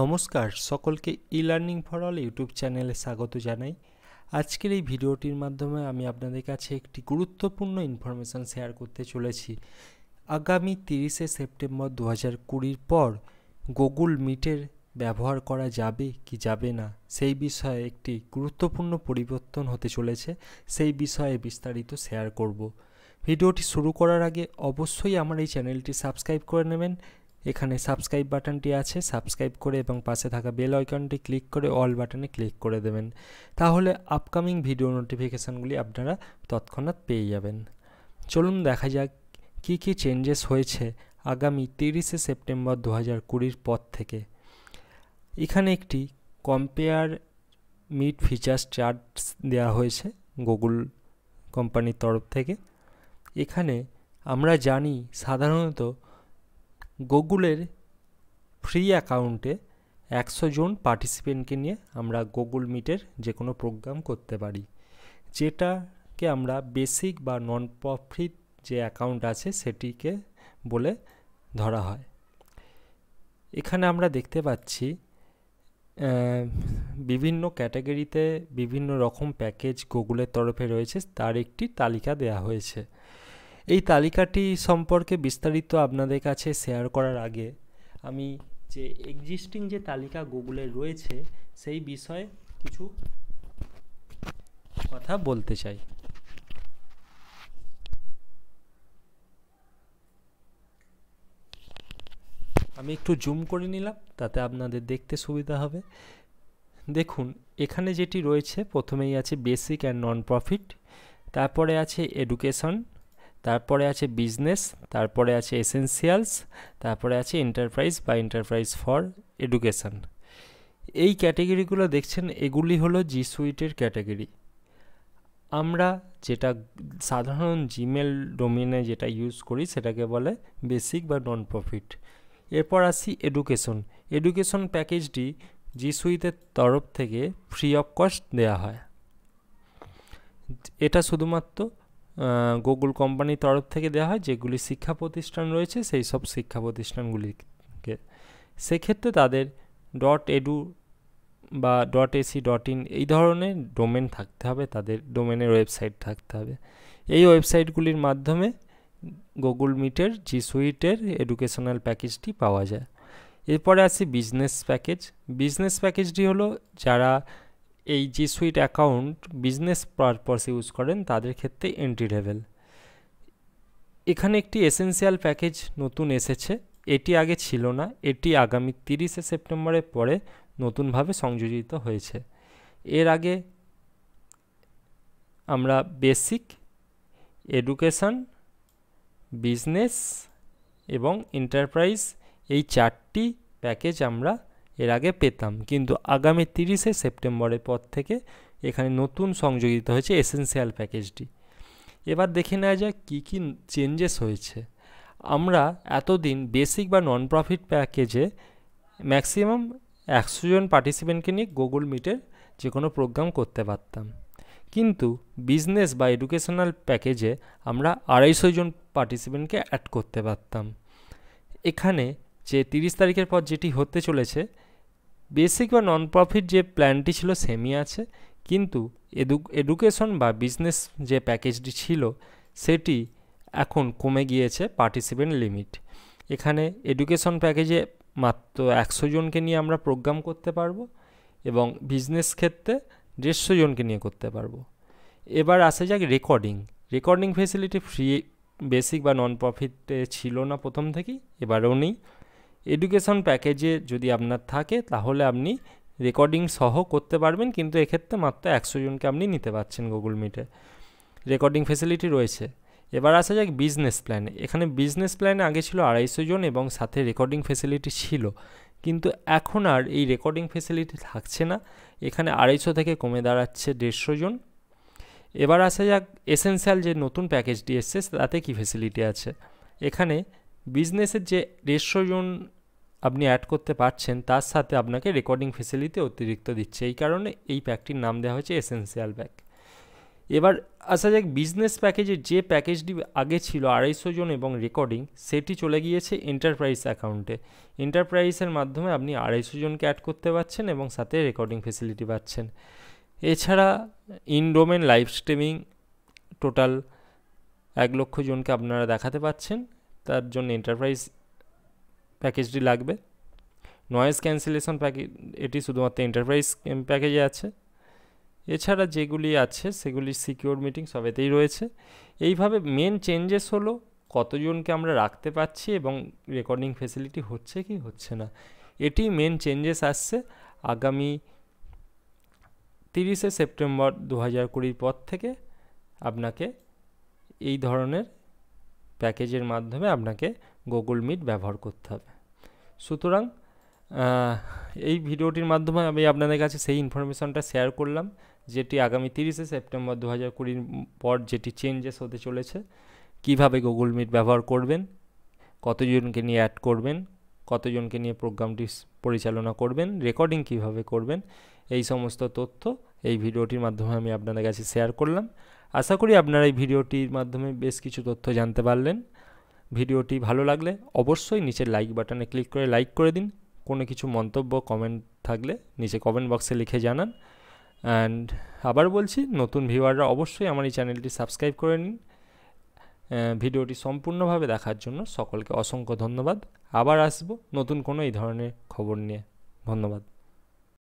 নমস্কার সকলকে e learning for all YouTube চ্যানেলে স্বাগত জানাই আজকের এই ভিডিওটির মাধ্যমে আমি আপনাদের কাছে একটি গুরুত্বপূর্ণ ইনফরমেশান শেয়ার করতে চলেছি আগামী তিরিশে সেপ্টেম্বর দু হাজার কুড়ির পর গুগল মিটের ব্যবহার করা যাবে কি যাবে না সেই বিষয়ে একটি গুরুত্বপূর্ণ পরিবর্তন হতে চলেছে সেই বিষয়ে বিস্তারিত শেয়ার করব ভিডিওটি শুরু করার আগে অবশ্যই আমার এই চ্যানেলটি সাবস্ক্রাইব করে নেবেন এখানে সাবস্ক্রাইব বাটনটি আছে সাবস্ক্রাইব করে এবং পাশে থাকা বেল আইকনটি ক্লিক করে অল বাটনে ক্লিক করে দেবেন তাহলে আপকামিং ভিডিও নোটিফিকেশানগুলি আপনারা তৎক্ষণাৎ পেয়ে যাবেন চলুন দেখা যাক কি কি চেঞ্জেস হয়েছে আগামী তিরিশে সেপ্টেম্বর দু হাজার কুড়ির পর থেকে এখানে একটি কম্পেয়ার মিড ফিচার্স চার্ট দেওয়া হয়েছে গুগল কোম্পানির তরফ থেকে এখানে আমরা জানি সাধারণত গুগলের ফ্রি অ্যাকাউন্টে একশো জন পার্টিসিপেন্টকে নিয়ে আমরা গুগল মিটের যে কোনো প্রোগ্রাম করতে পারি যেটাকে আমরা বেসিক বা নন প্রফিট যে অ্যাকাউন্ট আছে সেটিকে বলে ধরা হয় এখানে আমরা দেখতে পাচ্ছি বিভিন্ন ক্যাটাগরিতে বিভিন্ন রকম প্যাকেজ গুগলের তরফে রয়েছে তার একটি তালিকা দেয়া হয়েছে এই তালিকাটি সম্পর্কে বিস্তারিত আপনাদের কাছে শেয়ার করার আগে আমি যে এক্সিস্টিং যে তালিকা গুগলে রয়েছে সেই বিষয়ে কিছু কথা বলতে চাই আমি একটু জুম করে নিলাম তাতে আপনাদের দেখতে সুবিধা হবে দেখুন এখানে যেটি রয়েছে প্রথমেই আছে বেসিক অ্যান্ড নন প্রফিট তারপরে আছে এডুকেশন তারপরে আছে বিজনেস তারপরে আছে এসেন্সিয়ালস তারপরে আছে এন্টারপ্রাইজ বা এন্টারপ্রাইজ ফর এডুকেশান এই ক্যাটাগরিগুলো দেখছেন এগুলি হলো জি সুইটের ক্যাটাগরি আমরা যেটা সাধারণ জিমেল ডোমেনে যেটা ইউজ করি সেটাকে বলে বেসিক বা নন প্রফিট এরপর আসি এডুকেশন এডুকেশন প্যাকেজটি জি সুইটের তরফ থেকে ফ্রি অফ কস্ট দেওয়া হয় এটা শুধুমাত্র গুগল কোম্পানির তরফ থেকে দেওয়া হয় যেগুলি শিক্ষা প্রতিষ্ঠান রয়েছে সেই সব শিক্ষা প্রতিষ্ঠানগুলিকে সেক্ষেত্রে তাদের ডট এডু বা ডট এসি ডট ইন এই ধরনের ডোমেন থাকতে হবে তাদের ডোমেনের ওয়েবসাইট থাকতে হবে এই ওয়েবসাইটগুলির মাধ্যমে গুগল মিটের জি সুইটের এডুকেশনাল প্যাকেজটি পাওয়া যায় এরপরে আসি বিজনেস প্যাকেজ বিজনেস প্যাকেজটি হলো যারা এই G Suite account business purpose use করেন তাদের ক্ষেত্রে এন্ট্রি লেভেল এখানে একটি এসেন্সিয়াল প্যাকেজ নতুন এসেছে এটি আগে ছিল না এটি আগামী তিরিশে সেপ্টেম্বরের পরে নতুনভাবে সংযোজিত হয়েছে এর আগে আমরা বেসিক এডুকেশান বিজনেস এবং এন্টারপ্রাইজ এই চারটি প্যাকেজ আমরা এর আগে পেতাম কিন্তু আগামী তিরিশে সেপ্টেম্বরের পর থেকে এখানে নতুন সংযোজিত হয়েছে এসেন্সিয়াল প্যাকেজটি এবার দেখে নেওয়া যায় কী কী চেঞ্জেস হয়েছে আমরা এতদিন বেসিক বা নন প্রফিট প্যাকেজে ম্যাক্সিমাম একশো জন পার্টিসিপেন্টকে নিয়ে গুগল মিটের যে কোনো প্রোগ্রাম করতে পারতাম কিন্তু বিজনেস বা এডুকেশনাল প্যাকেজে আমরা আড়াইশো জন পার্টিসিপেন্টকে অ্যাড করতে পারতাম এখানে যে তিরিশ তারিখের পর যেটি হতে চলেছে বেসিক বা নন প্রফিট যে প্ল্যানটি ছিল সেমই আছে কিন্তু এডুকেশন বা বিজনেস যে প্যাকেজটি ছিল সেটি এখন কমে গিয়েছে পার্টিসিপেন্ট লিমিট এখানে এডুকেশন প্যাকেজে মাত্র একশো জনকে নিয়ে আমরা প্রোগ্রাম করতে পারবো এবং বিজনেস ক্ষেত্রে দেড়শো জনকে নিয়ে করতে পারবো এবার আসে যাক recording recording facility free basic বা নন প্রফিটে ছিল না প্রথম থেকেই এবারেও নেই এডুকেশন প্যাকেজে যদি আপনার থাকে তাহলে আপনি রেকর্ডিং সহ করতে পারবেন কিন্তু এক্ষেত্রে মাত্র একশো জনকে আপনি নিতে পারছেন গুগল মিটে রেকর্ডিং ফেসিলিটি রয়েছে এবার আসা যাক বিজনেস প্ল্যানে এখানে বিজনেস প্ল্যানে আগে ছিল আড়াইশো জন এবং সাথে রেকর্ডিং ফেসিলিটি ছিল কিন্তু এখন আর এই রেকর্ডিং ফেসিলিটি থাকছে না এখানে আড়াইশো থেকে কমে দাঁড়াচ্ছে দেড়শো জন এবার আসা যাক এসেন্সিয়াল যে নতুন প্যাকেজটি এসছে তাতে কি ফেসিলিটি আছে এখানে বিজনেসের যে দেড়শোজন আপনি অ্যাড করতে পারছেন তার সাথে আপনাকে রেকর্ডিং ফেসিলিটি অতিরিক্ত দিচ্ছে এই কারণে এই প্যাকটির নাম দেওয়া হয়েছে এসেন্সিয়াল প্যাক এবার আসা যাক বিজনেস প্যাকেজের যে প্যাকেজটি আগে ছিল আড়াইশো জন এবং রেকর্ডিং সেটি চলে গিয়েছে এন্টারপ্রাইজ অ্যাকাউন্টে এন্টারপ্রাইজের মাধ্যমে আপনি আড়াইশো জনকে অ্যাড করতে পারছেন এবং সাথে রেকর্ডিং ফেসিলিটি পাচ্ছেন এছাড়া ইনডোমেন লাইভ স্ট্রিমিং টোটাল এক লক্ষ জনকে আপনারা দেখাতে পাচ্ছেন তার জন্য এন্টারপ্রাইজ প্যাকেজটি লাগবে নয়েজ ক্যান্সেলেশন প্যাকেজ এটি শুধুমাত্র এন্টারপ্রাইজ প্যাকেজে আছে এছাড়া যেগুলি আছে সেগুলি সিকিউর মিটিং সবেতেই রয়েছে এইভাবে মেন চেঞ্জেস হলো কতজনকে আমরা রাখতে পারছি এবং রেকর্ডিং ফেসিলিটি হচ্ছে কি হচ্ছে না এটি মেন চেঞ্জেস আসছে আগামী তিরিশে সেপ্টেম্বর দু হাজার কুড়ির পর থেকে আপনাকে এই ধরনের প্যাকেজের মাধ্যমে আপনাকে গুগল মিট ব্যবহার করতে হবে সুতরাং এই ভিডিওটির মাধ্যমে আমি আপনাদের কাছে সেই ইনফরমেশনটা শেয়ার করলাম যেটি আগামী তিরিশে সেপ্টেম্বর দু হাজার কুড়ির পর যেটি চেঞ্জেস হতে চলেছে কিভাবে গুগল মিট ব্যবহার করবেন কতজনকে নিয়ে অ্যাড করবেন কতজনকে নিয়ে প্রোগ্রামটি পরিচালনা করবেন রেকর্ডিং কিভাবে করবেন এই সমস্ত তথ্য এই ভিডিওটির মাধ্যমে আমি আপনাদের কাছে শেয়ার করলাম আশা করি আপনারা এই ভিডিওটির মাধ্যমে বেশ কিছু তথ্য জানতে পারলেন ভিডিওটি ভালো লাগলে অবশ্যই নিচের লাইক বাটনে ক্লিক করে লাইক করে দিন কোনো কিছু মন্তব্য কমেন্ট থাকলে নিচে কমেন্ট বক্সে লিখে জানান অ্যান্ড আবার বলছি নতুন ভিউয়াররা অবশ্যই আমার এই চ্যানেলটি সাবস্ক্রাইব করে নিন ভিডিওটি সম্পূর্ণভাবে দেখার জন্য সকলকে অসংখ্য ধন্যবাদ আবার আসব নতুন কোনো এই ধরনের খবর নিয়ে ধন্যবাদ